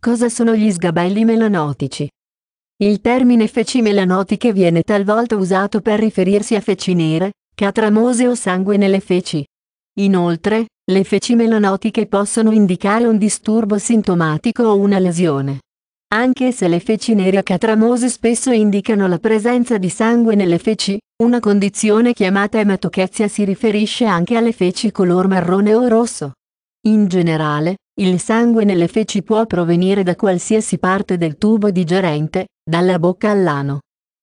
Cosa sono gli sgabelli melanotici? Il termine feci melanotiche viene talvolta usato per riferirsi a feci nere, catramose o sangue nelle feci. Inoltre, le feci melanotiche possono indicare un disturbo sintomatico o una lesione. Anche se le feci nere catramose spesso indicano la presenza di sangue nelle feci, una condizione chiamata ematochezia si riferisce anche alle feci color marrone o rosso. In generale, il sangue nelle feci può provenire da qualsiasi parte del tubo digerente, dalla bocca all'ano.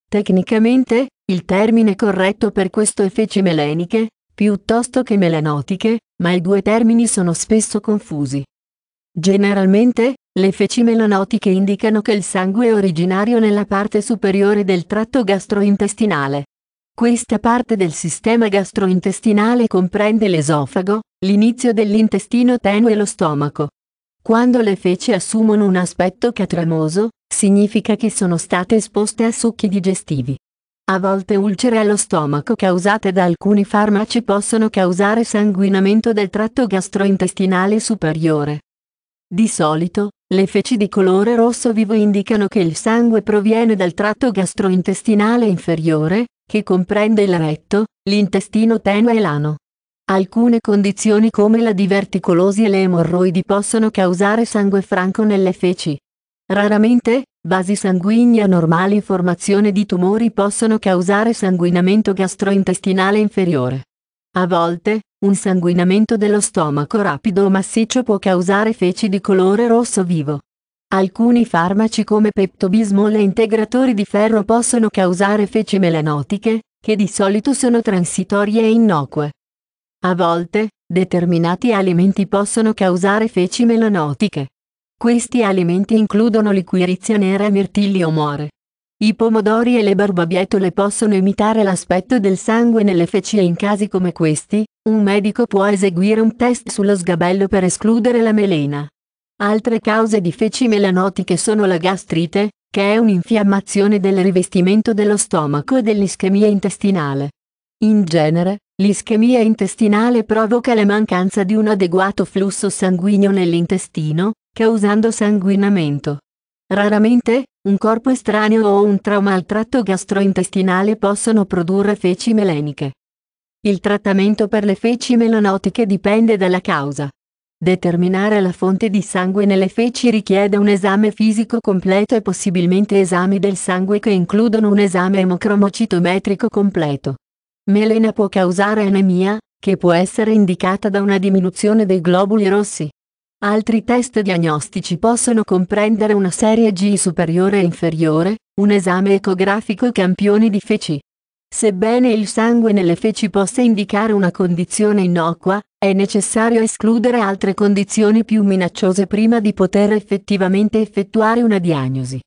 Tecnicamente, il termine corretto per questo è feci meleniche, piuttosto che melanotiche, ma i due termini sono spesso confusi. Generalmente, le feci melanotiche indicano che il sangue è originario nella parte superiore del tratto gastrointestinale. Questa parte del sistema gastrointestinale comprende l'esofago, l'inizio dell'intestino tenue e lo stomaco. Quando le feci assumono un aspetto catramoso, significa che sono state esposte a succhi digestivi. A volte ulcere allo stomaco causate da alcuni farmaci possono causare sanguinamento del tratto gastrointestinale superiore. Di solito, le feci di colore rosso vivo indicano che il sangue proviene dal tratto gastrointestinale inferiore, che comprende il retto, l'intestino tenue e l'ano. Alcune condizioni come la diverticolosi e le emorroidi possono causare sangue franco nelle feci. Raramente, vasi sanguigni anormali in formazione di tumori possono causare sanguinamento gastrointestinale inferiore. A volte, un sanguinamento dello stomaco rapido o massiccio può causare feci di colore rosso vivo. Alcuni farmaci come peptobismol e integratori di ferro possono causare feci melanotiche, che di solito sono transitorie e innocue. A volte, determinati alimenti possono causare feci melanotiche. Questi alimenti includono liquirizia nera e mirtilli o more. I pomodori e le barbabietole possono imitare l'aspetto del sangue nelle feci e in casi come questi, un medico può eseguire un test sullo sgabello per escludere la melena. Altre cause di feci melanotiche sono la gastrite, che è un'infiammazione del rivestimento dello stomaco e dell'ischemia intestinale. In genere, l'ischemia intestinale provoca la mancanza di un adeguato flusso sanguigno nell'intestino, causando sanguinamento. Raramente, un corpo estraneo o un trauma al tratto gastrointestinale possono produrre feci meleniche. Il trattamento per le feci melanotiche dipende dalla causa. Determinare la fonte di sangue nelle feci richiede un esame fisico completo e possibilmente esami del sangue che includono un esame emocromocitometrico completo. Melena può causare anemia, che può essere indicata da una diminuzione dei globuli rossi. Altri test diagnostici possono comprendere una serie G superiore e inferiore, un esame ecografico e campioni di feci. Sebbene il sangue nelle feci possa indicare una condizione innocua, è necessario escludere altre condizioni più minacciose prima di poter effettivamente effettuare una diagnosi.